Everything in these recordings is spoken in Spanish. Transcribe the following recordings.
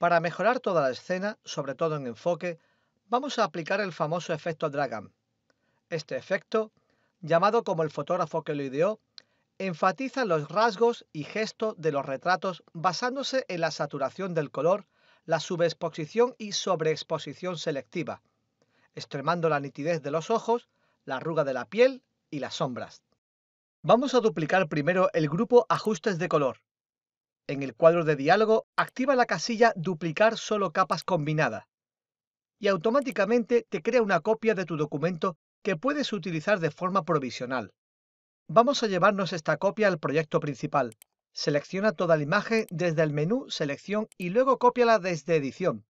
Para mejorar toda la escena, sobre todo en enfoque, vamos a aplicar el famoso efecto Dragon. Este efecto, llamado como el fotógrafo que lo ideó, enfatiza los rasgos y gestos de los retratos basándose en la saturación del color, la subexposición y sobreexposición selectiva, extremando la nitidez de los ojos, la arruga de la piel y las sombras. Vamos a duplicar primero el grupo Ajustes de color en el cuadro de diálogo, activa la casilla Duplicar solo capas combinadas y automáticamente te crea una copia de tu documento que puedes utilizar de forma provisional. Vamos a llevarnos esta copia al proyecto principal. Selecciona toda la imagen desde el menú Selección y luego cópiala desde Edición.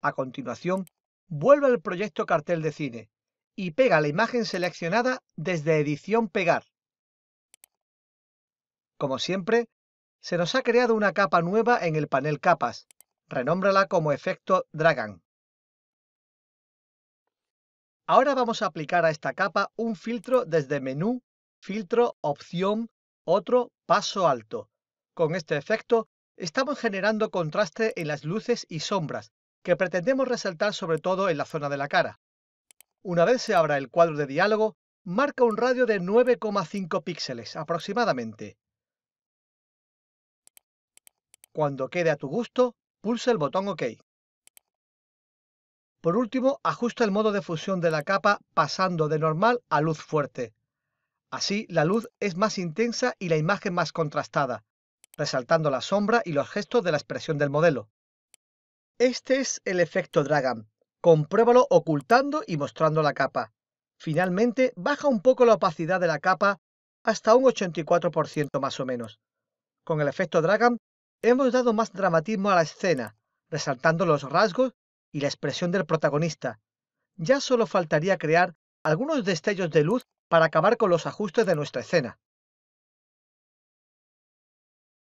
A continuación, vuelve al proyecto Cartel de Cine y pega la imagen seleccionada desde Edición Pegar. Como siempre, se nos ha creado una capa nueva en el panel capas. Renómbrala como efecto Dragon. Ahora vamos a aplicar a esta capa un filtro desde menú, filtro, opción, otro, paso alto. Con este efecto estamos generando contraste en las luces y sombras, que pretendemos resaltar sobre todo en la zona de la cara. Una vez se abra el cuadro de diálogo, marca un radio de 9,5 píxeles aproximadamente. Cuando quede a tu gusto, pulsa el botón OK. Por último, ajusta el modo de fusión de la capa pasando de normal a luz fuerte. Así, la luz es más intensa y la imagen más contrastada, resaltando la sombra y los gestos de la expresión del modelo. Este es el efecto Dragon. Compruébalo ocultando y mostrando la capa. Finalmente, baja un poco la opacidad de la capa hasta un 84% más o menos. Con el efecto Dragon Hemos dado más dramatismo a la escena, resaltando los rasgos y la expresión del protagonista. Ya solo faltaría crear algunos destellos de luz para acabar con los ajustes de nuestra escena.